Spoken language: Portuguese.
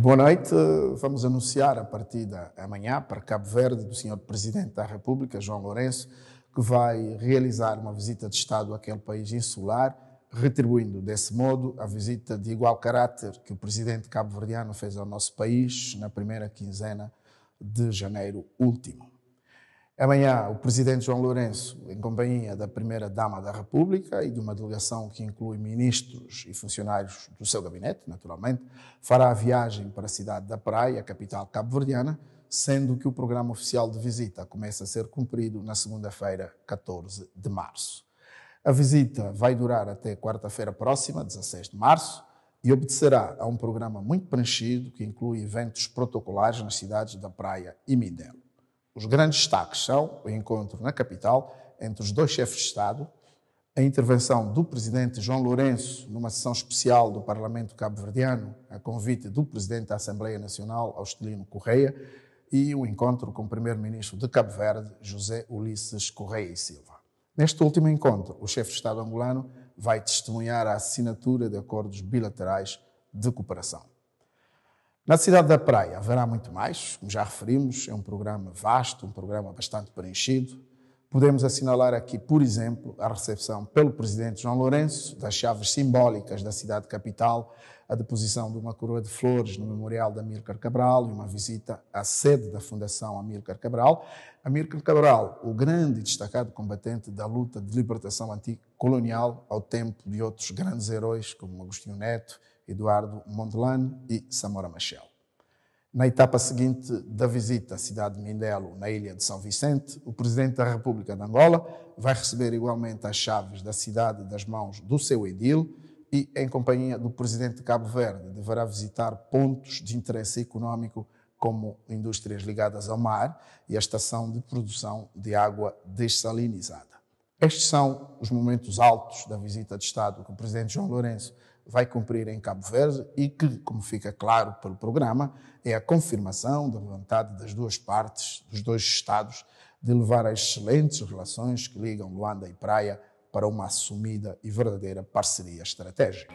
Boa noite. Vamos anunciar a partida amanhã para Cabo Verde do Sr. Presidente da República, João Lourenço, que vai realizar uma visita de Estado àquele país insular, retribuindo desse modo a visita de igual caráter que o presidente cabo Verdeano fez ao nosso país na primeira quinzena de janeiro último. Amanhã, o presidente João Lourenço, em companhia da primeira-dama da República e de uma delegação que inclui ministros e funcionários do seu gabinete, naturalmente, fará a viagem para a cidade da Praia, capital cabo-verdiana, sendo que o programa oficial de visita começa a ser cumprido na segunda-feira, 14 de março. A visita vai durar até quarta-feira próxima, 16 de março, e obedecerá a um programa muito preenchido que inclui eventos protocolares nas cidades da Praia e Mindelo. Os grandes destaques são o encontro na capital entre os dois chefes de Estado, a intervenção do presidente João Lourenço numa sessão especial do Parlamento Cabo-Verdiano, a convite do presidente da Assembleia Nacional, Austelino Correia, e o encontro com o primeiro-ministro de Cabo Verde, José Ulisses Correia e Silva. Neste último encontro, o chefe de Estado angolano vai testemunhar a assinatura de acordos bilaterais de cooperação. Na cidade da Praia haverá muito mais, como já referimos, é um programa vasto, um programa bastante preenchido. Podemos assinalar aqui, por exemplo, a recepção pelo presidente João Lourenço das chaves simbólicas da cidade capital, a deposição de uma coroa de flores no memorial de Amílcar Cabral e uma visita à sede da Fundação Amílcar Cabral. Amílcar Cabral, o grande e destacado combatente da luta de libertação anticolonial ao tempo de outros grandes heróis como Agostinho Neto, Eduardo Mondlane e Samora Machel. Na etapa seguinte da visita à cidade de Mindelo, na ilha de São Vicente, o Presidente da República de Angola vai receber igualmente as chaves da cidade das mãos do seu edil e, em companhia do Presidente de Cabo Verde, deverá visitar pontos de interesse econômico como indústrias ligadas ao mar e a estação de produção de água dessalinizada. Estes são os momentos altos da visita de Estado que o presidente João Lourenço vai cumprir em Cabo Verde e que, como fica claro pelo programa, é a confirmação da vontade das duas partes, dos dois Estados, de levar as excelentes relações que ligam Luanda e Praia para uma assumida e verdadeira parceria estratégica.